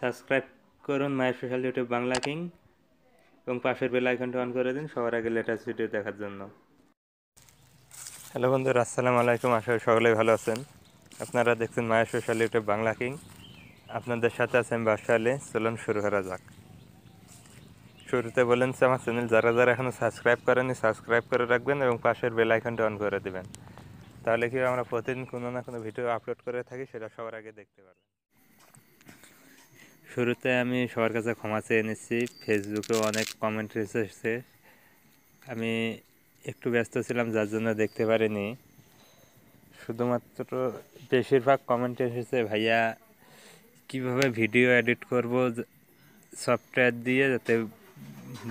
subscribe করুন মায়ের social YouTube Bangla king এবং পাশের বেল আইকনটা অন করে দিন সবার আগে লেটেস্ট ভিডিও দেখার জন্য হ্যালো বন্ধুরা আসসালামু আলাইকুম আশা করি সকলেই ভালো আছেন আপনারা দেখছেন মায়ের সোশ্যাল ইউটিউব বাংলা কিং আপনাদের সাথে আছেন বাসালে চলুন শুরু করা যাক শুরুতে বলেন যে আমার চ্যানেল যারা যারা এখনও সাবস্ক্রাইব করেনি সাবস্ক্রাইব করে রাখবেন এবং পাশের বেল আইকনটা অন করে দেবেন তাহলে কি আমরা প্রতিদিন কোনো না কোনো ভিডিও আপলোড করে থাকি সেটা সবার আগে দেখতে পারবেন শুরুতে আমি সবার কাছে ক্ষমা চেয়ে নিচ্ছি ফেসবুকে অনেক কমেন্ট এসেছে আমি একটু ব্যস্ত ছিলাম যার জন্য দেখতে পারিনি শুধুমাত্র বেশিরভাগ কমেন্ট এসেছে ভাইয়া কিভাবে ভিডিও এডিট করব সফটওয়্যার দিয়ে যাতে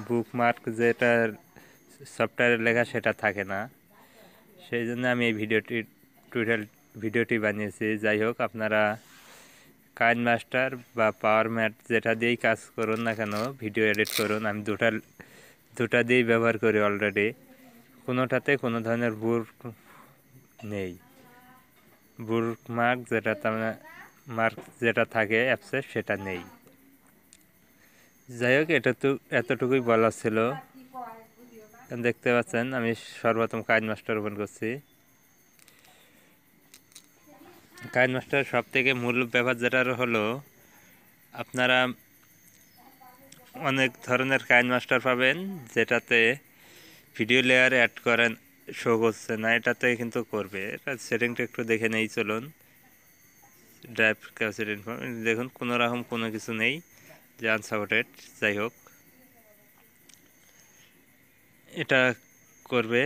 বুকমার্ক যেটা সফটওয়্যারে লেখা সেটা থাকে না সেই জন্য আমি এই ভিডিওটি টুইটার ভিডিওটি বানিয়েছি যাই হোক আপনারা কাইন মাস্টার বা পাওয়ার ম্যাট যেটা দিয়েই কাজ করুন না কেন ভিডিও এডিট করুন আমি দুটা দুটা দিয়েই ব্যবহার করি অলরেডি কোনোটাতে কোনো ধরনের বুর নেই বুর মার্ক যেটা তার মার্ক মানে যেটা থাকে অ্যাপসে সেটা নেই যাই হোক এটা তো এতটুকুই বলা ছিল দেখতে পাচ্ছেন আমি সর্বপ্রথম কাজ মাস্টার ওপেন করছি কাজ মাস্টার সব থেকে মূল ব্যাপার যেটা হলো আপনারা অনেক ধরনের কাজ মাস্টার পাবেন যেটাতে ভিডিও লেয়ার অ্যাড করেন শো করছে না এটাতে কিন্তু করবে এটা সেটিংটা একটু দেখে নেই চলুন ড্রাইভ ক্যাপাসিটি দেখুন কোনো রকম কোনো কিছু নেই যে আনসাপোর্টেড যাই হোক এটা করবে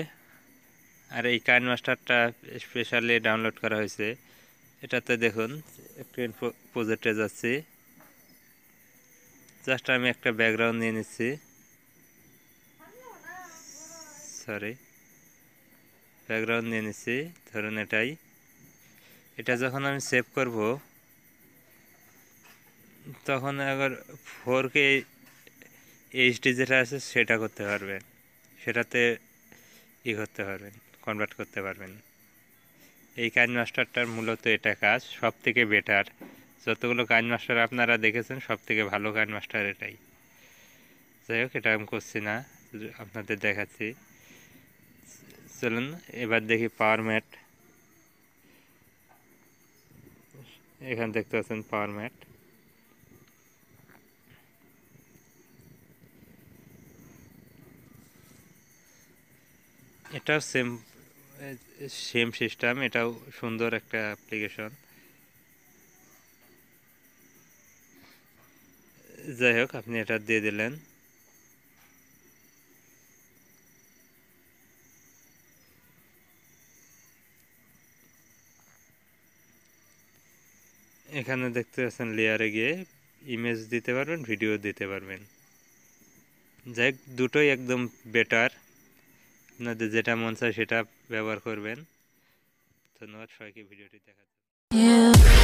আর এই কাজ মাস্টারটা স্পেশালি ডাউনলোড করা হয়েছে এটাতে দেখুন স্ক্রিন প্রজেক্টে যাচ্ছি জাস্ট আমি একটা ব্যাকগ্রাউন্ড নিয়ে নিচ্ছি সরি ব্যাকগ্রাউন্ড নিয়ে নিচ্ছি ধরুন এটাই এটা যখন আমি সেভ করব তখন আবার ফোর কে এইচডি যেটা আছে সেটা করতে পারবেন সেটাতে ই করতে পারবেন কনভার্ট করতে পারবেন এই কাজ মাস্টারটার মূলত এটা কাজ সব থেকে বেটার যতগুলো কাজ মাস্টার আপনারা দেখেছেন সব থেকে ভালো কাজ মাস্টার এটাই যাই হোক এটা আমি করছি না আপনাদের দেখাচ্ছি চলুন এবার দেখি পাওয়ার ম্যাট এখানে দেখতে পাচ্ছেন পাওয়ার ম্যাট এটাও সেম সেম সিস্টেম এটাও সুন্দর একটা অ্যাপ্লিকেশন যাই হোক আপনি এটা দিয়ে দিলেন এখানে দেখতে পাচ্ছেন লেয়ারে গিয়ে ইমেজ দিতে পারবেন ভিডিও দিতে পারবেন যাই দুটোই একদম বেটার আপনাদের যেটা মন চায় সেটা ব্যবহার করবেন ধন্যবাদ সবাইকে ভিডিওটি দেখার